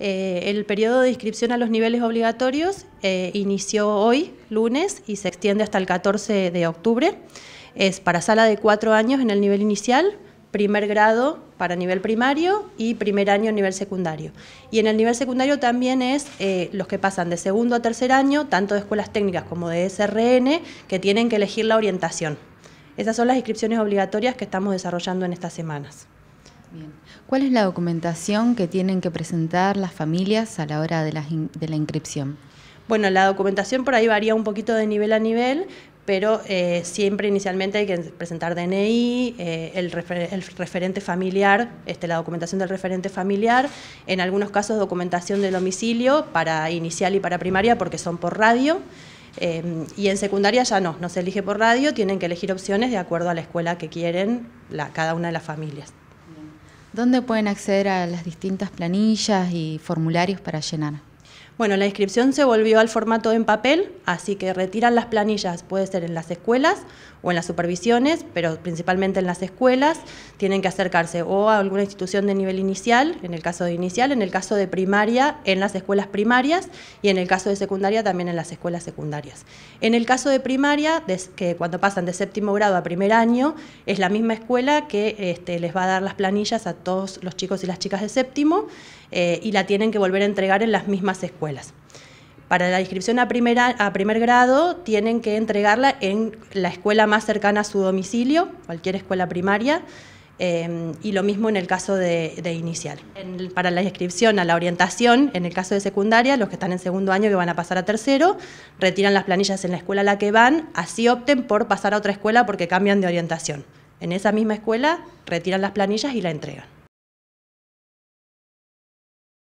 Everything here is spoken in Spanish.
Eh, el periodo de inscripción a los niveles obligatorios eh, inició hoy, lunes, y se extiende hasta el 14 de octubre. Es para sala de cuatro años en el nivel inicial, primer grado para nivel primario y primer año en nivel secundario. Y en el nivel secundario también es eh, los que pasan de segundo a tercer año, tanto de escuelas técnicas como de SRN, que tienen que elegir la orientación. Esas son las inscripciones obligatorias que estamos desarrollando en estas semanas. Bien. ¿Cuál es la documentación que tienen que presentar las familias a la hora de la, inscripción? Bueno, la documentación por ahí varía un poquito de nivel a nivel, pero eh, siempre inicialmente hay que presentar DNI, eh, el, referente familiar, este, la documentación del referente familiar, en algunos casos documentación del domicilio para inicial y para primaria porque son por radio. Eh, y en secundaria ya no, no se elige por radio, tienen que elegir opciones de acuerdo a la escuela que quieren la, cada una de las familias. ¿Dónde pueden acceder a las distintas planillas y formularios para llenar? Bueno, la inscripción se volvió al formato en papel, así que retiran las planillas, puede ser en las escuelas o en las supervisiones, pero principalmente en las escuelas tienen que acercarse o a alguna institución de nivel inicial, en el caso de inicial, en el caso de primaria, en las escuelas primarias y en el caso de secundaria también en las escuelas secundarias. En el caso de primaria, que cuando pasan de séptimo grado a primer año, es la misma escuela que este, les va a dar las planillas a todos los chicos y las chicas de séptimo eh, y la tienen que volver a entregar en las mismas escuelas. Para la inscripción a, primera, a primer grado tienen que entregarla en la escuela más cercana a su domicilio, cualquier escuela primaria, eh, y lo mismo en el caso de, inicial. para la inscripción a la orientación, en el caso de secundaria, los que están en segundo año que van a pasar a tercero, retiran las planillas en la escuela a la que van, así opten por pasar a otra escuela porque cambian de orientación. En esa misma escuela retiran las planillas y la entregan.